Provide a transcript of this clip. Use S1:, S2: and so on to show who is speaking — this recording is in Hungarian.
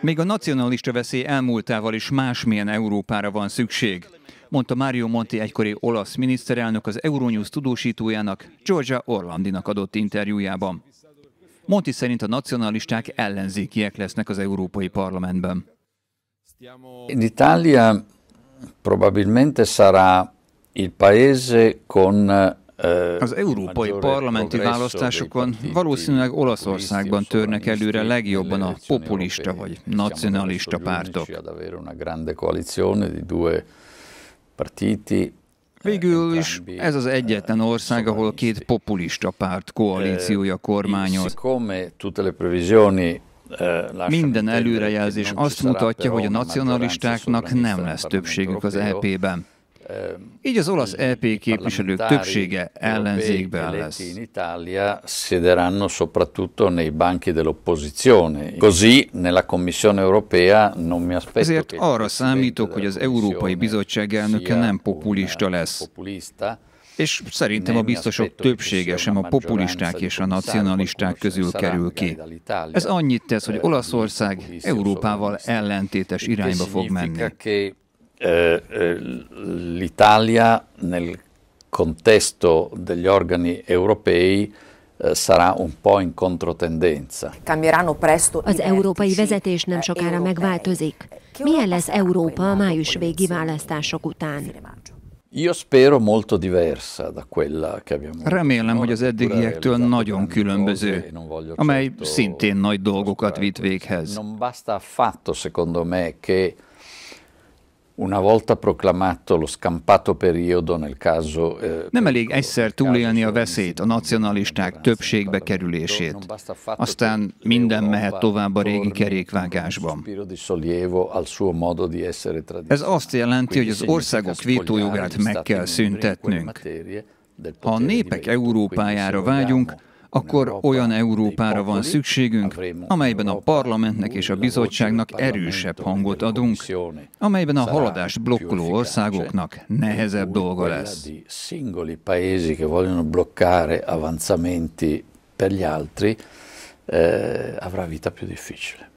S1: Még a nacionalista veszély elmúltával is másmilyen Európára van szükség, mondta Mario Monti egykori olasz miniszterelnök az Euronews tudósítójának, Georgia Orlandinak adott interjújában. Monti szerint a nacionalisták ellenzékiek lesznek az Európai Parlamentben.
S2: Italia probabilmente sarà il paese con eh, az európai
S1: parlamenti választásokon valószínűleg Olaszországban törnek előre legjobban a populista vagy nacionalista pártok. Végül is ez az egyetlen ország, ahol két
S2: populista párt koalíciója kormányoz. Minden előrejelzés azt mutatja, hogy a nacionalistáknak nem lesz többségük az EP-ben. Ehm, Így az olasz EP képviselők többsége ellenzékben lesz. In Italia siederanno soprattutto nei banchi dell'opposizione. Così nella Commissione europea non mi aspetto Ezért arra számítok, hogy az Európai Bizottság
S1: elnöke nem populista
S2: lesz. És szerintem a biztosok többsége sem a populisták és a nacionalisták közül kerül ki. Ez annyit tesz, hogy eh, Olaszország Európával ellentétes irányba e fog menni. Eh, eh, l'Italia nel contesto degli organi europei eh, sarà un po' in controtendenza.
S1: Cambieranno Az európai vezetés nem sokára megváltozik. Milyen lesz Európa a május végi választások
S2: után? Io spero molto diversa da quella che abbiamo Remélem, hogy az eddigiektől nagyon különböző, amely certo szintén nagy dolgokat vitt véghez. Non basta affatto, secondo me, che una volta proclamato lo scampato periodo nel caso... Eh, Nem elég egyszer túlélni a veszélyt, a
S1: nacionalisták többségbe kerülését. Aztán minden mehet tovább a régi kerékvágásban.
S2: Ez azt jelenti, hogy az országok vétójogát meg kell szüntetnünk.
S1: Ha a népek Európájára vágyunk, akkor olyan Európára van szükségünk, amelyben a parlamentnek és a bizottságnak erősebb hangot adunk, amelyben a haladást blokkoló
S2: országoknak
S1: nehezebb
S2: dolga lesz. per gli altri eh, avrà vita più difficile.